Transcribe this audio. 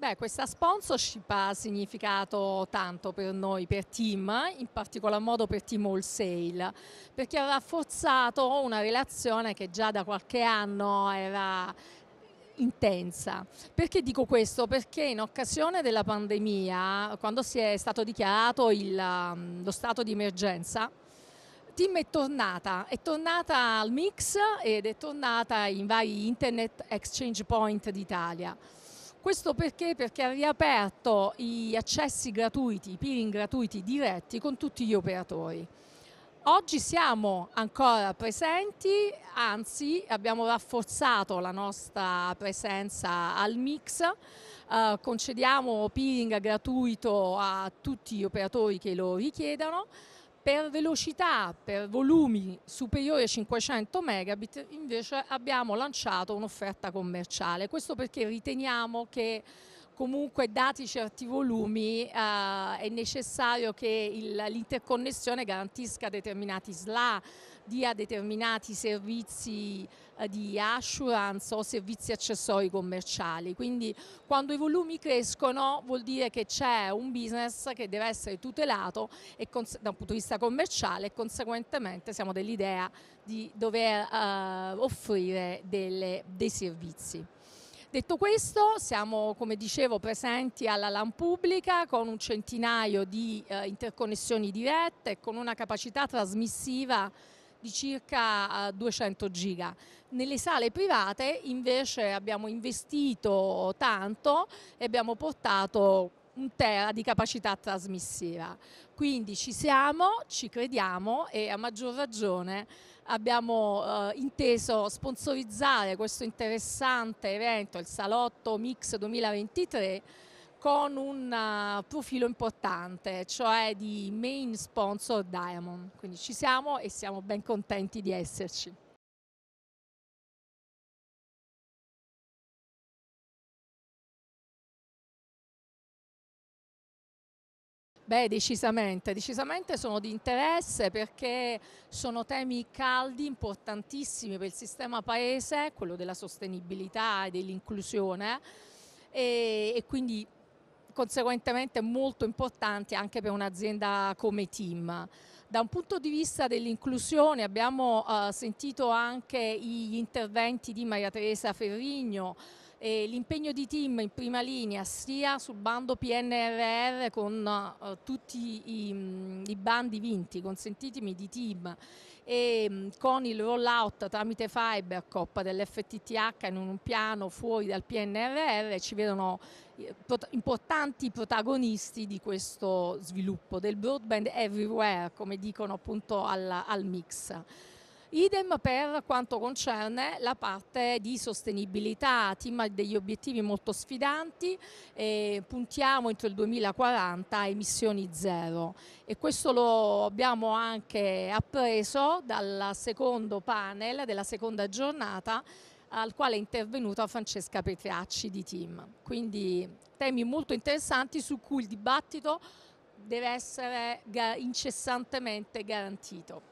Beh, questa sponsorship ha significato tanto per noi, per Team, in particolar modo per Team Wholesale, perché ha rafforzato una relazione che già da qualche anno era intensa. Perché dico questo? Perché in occasione della pandemia, quando si è stato dichiarato il, mm, lo stato di emergenza, Team è tornata, è tornata al mix ed è tornata in vari internet exchange point d'Italia. Questo perché? Perché ha riaperto gli accessi gratuiti, i peering gratuiti diretti con tutti gli operatori. Oggi siamo ancora presenti, anzi abbiamo rafforzato la nostra presenza al Mix, eh, concediamo peering gratuito a tutti gli operatori che lo richiedano, per velocità, per volumi superiori a 500 megabit invece abbiamo lanciato un'offerta commerciale, questo perché riteniamo che comunque dati certi volumi eh, è necessario che l'interconnessione garantisca determinati SLA, dia determinati servizi eh, di assurance o servizi accessori commerciali. Quindi quando i volumi crescono vuol dire che c'è un business che deve essere tutelato da un punto di vista commerciale e conseguentemente siamo dell'idea di dover eh, offrire delle, dei servizi. Detto questo, siamo come dicevo presenti alla LAN pubblica con un centinaio di eh, interconnessioni dirette e con una capacità trasmissiva di circa 200 eh, giga. Nelle sale private invece abbiamo investito tanto e abbiamo portato un tera di capacità trasmissiva. Quindi ci siamo, ci crediamo e a maggior ragione abbiamo eh, inteso sponsorizzare questo interessante evento, il Salotto Mix 2023, con un uh, profilo importante, cioè di main sponsor Diamond. Quindi ci siamo e siamo ben contenti di esserci. Beh, decisamente, decisamente sono di interesse perché sono temi caldi, importantissimi per il sistema paese, quello della sostenibilità e dell'inclusione e, e quindi conseguentemente molto importanti anche per un'azienda come team. Da un punto di vista dell'inclusione abbiamo eh, sentito anche gli interventi di Maria Teresa Ferrigno, eh, l'impegno di team in prima linea sia sul bando PNRR con eh, tutti i, mm, i, bandi vinti, consentitemi, di team e mm, con il rollout tramite Fiber Coppa dell'FTTH in un piano fuori dal PNRR ci vedono eh, importanti protagonisti di questo sviluppo del broadband everywhere come dicono appunto al, al mix. Idem per quanto concerne la parte di sostenibilità, team degli obiettivi molto sfidanti, eh, puntiamo entro il 2040 a emissioni zero e questo lo abbiamo anche appreso dal secondo panel della seconda giornata al quale è intervenuta Francesca Petriacci di Team. Quindi temi molto interessanti su cui il dibattito deve essere incessantemente garantito.